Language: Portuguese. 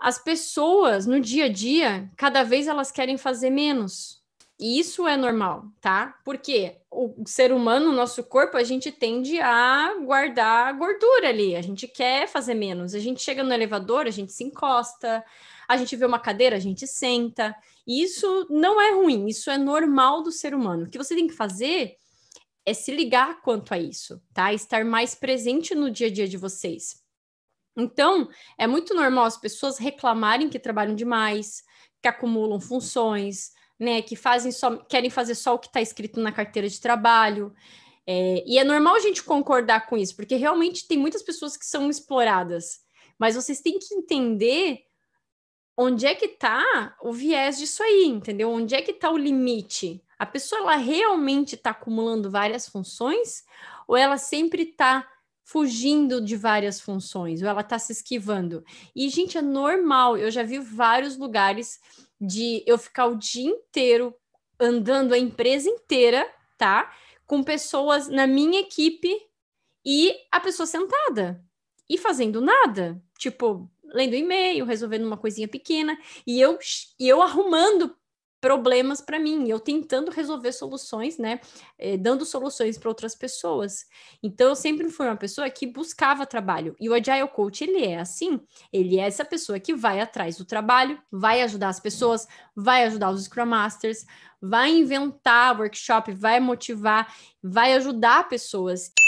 as pessoas no dia a dia, cada vez elas querem fazer menos. E isso é normal, tá? Porque o ser humano, o nosso corpo, a gente tende a guardar gordura ali, a gente quer fazer menos. A gente chega no elevador, a gente se encosta, a gente vê uma cadeira, a gente senta. E isso não é ruim, isso é normal do ser humano. O que você tem que fazer é se ligar quanto a isso, tá? Estar mais presente no dia a dia de vocês. Então, é muito normal as pessoas reclamarem que trabalham demais, que acumulam funções, né, que fazem só, querem fazer só o que está escrito na carteira de trabalho. É, e é normal a gente concordar com isso, porque realmente tem muitas pessoas que são exploradas. Mas vocês têm que entender onde é que está o viés disso aí, entendeu? Onde é que está o limite? A pessoa ela realmente está acumulando várias funções ou ela sempre está fugindo de várias funções, ou ela está se esquivando. E, gente, é normal. Eu já vi vários lugares de eu ficar o dia inteiro andando a empresa inteira, tá? Com pessoas na minha equipe e a pessoa sentada e fazendo nada, tipo lendo e-mail, resolvendo uma coisinha pequena e eu e eu arrumando problemas para mim, eu tentando resolver soluções, né, eh, dando soluções para outras pessoas. Então eu sempre fui uma pessoa que buscava trabalho. E o Agile Coach, ele é assim, ele é essa pessoa que vai atrás do trabalho, vai ajudar as pessoas, vai ajudar os Scrum Masters, vai inventar workshop, vai motivar, vai ajudar pessoas.